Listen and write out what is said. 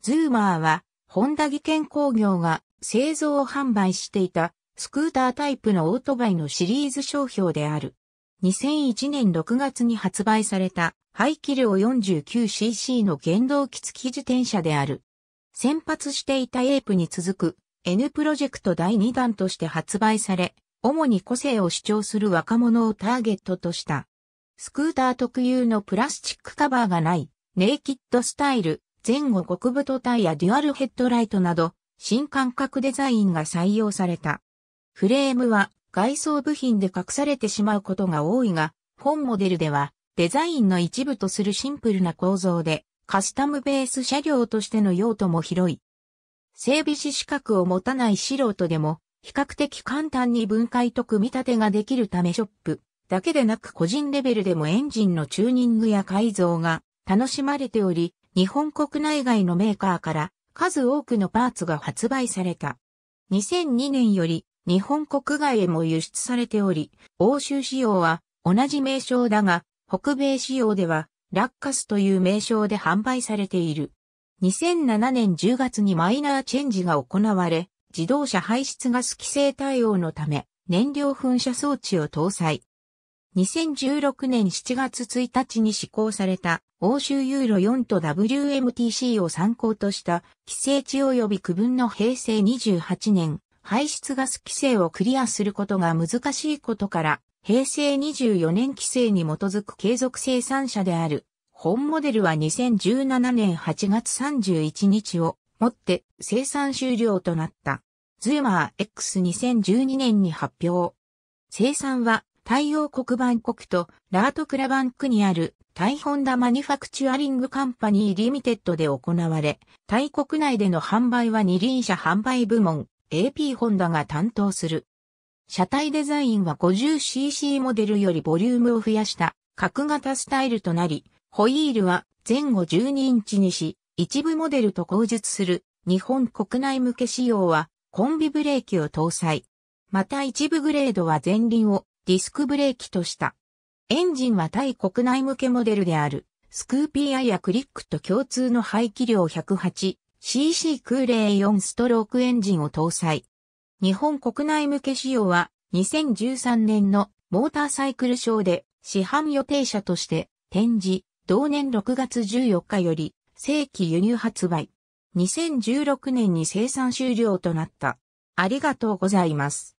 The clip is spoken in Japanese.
ズーマーは、ホンダ技研工業が製造販売していたスクータータイプのオートバイのシリーズ商標である。2001年6月に発売された排気量 49cc の原動機付き自転車である。先発していたエープに続く N プロジェクト第2弾として発売され、主に個性を主張する若者をターゲットとした。スクーター特有のプラスチックカバーがない、ネイキッドスタイル、前後極太タイヤデュアルヘッドライトなど、新感覚デザインが採用された。フレームは外装部品で隠されてしまうことが多いが、本モデルではデザインの一部とするシンプルな構造で、カスタムベース車両としての用途も広い。整備士資格を持たない素人でも、比較的簡単に分解と組み立てができるためショップだけでなく個人レベルでもエンジンのチューニングや改造が楽しまれており、日本国内外のメーカーから数多くのパーツが発売された。2002年より日本国外へも輸出されており、欧州仕様は同じ名称だが、北米仕様ではラッカスという名称で販売されている。2007年10月にマイナーチェンジが行われ、自動車排出ガス規制対応のため、燃料噴射装置を搭載。2016年7月1日に施行された欧州ユーロ4と WMTC を参考とした規制値及び区分の平成28年排出ガス規制をクリアすることが難しいことから平成24年規制に基づく継続生産者である本モデルは2017年8月31日をもって生産終了となった。ズーマー X2012 年に発表。生産は太陽黒板国とラートクラバンクにあるタイホンダマニファクチュアリングカンパニーリミテッドで行われ、タイ国内での販売は二輪車販売部門 AP ホンダが担当する。車体デザインは 50cc モデルよりボリュームを増やした角型スタイルとなり、ホイールは前後12インチにし、一部モデルと口述する日本国内向け仕様はコンビブレーキを搭載。また一部グレードは前輪をディスクブレーキとした。エンジンは対国内向けモデルである、スクーピーアやクリックと共通の排気量 108cc 空冷4ストロークエンジンを搭載。日本国内向け仕様は2013年のモーターサイクルショーで市販予定車として展示、同年6月14日より正規輸入発売。2016年に生産終了となった。ありがとうございます。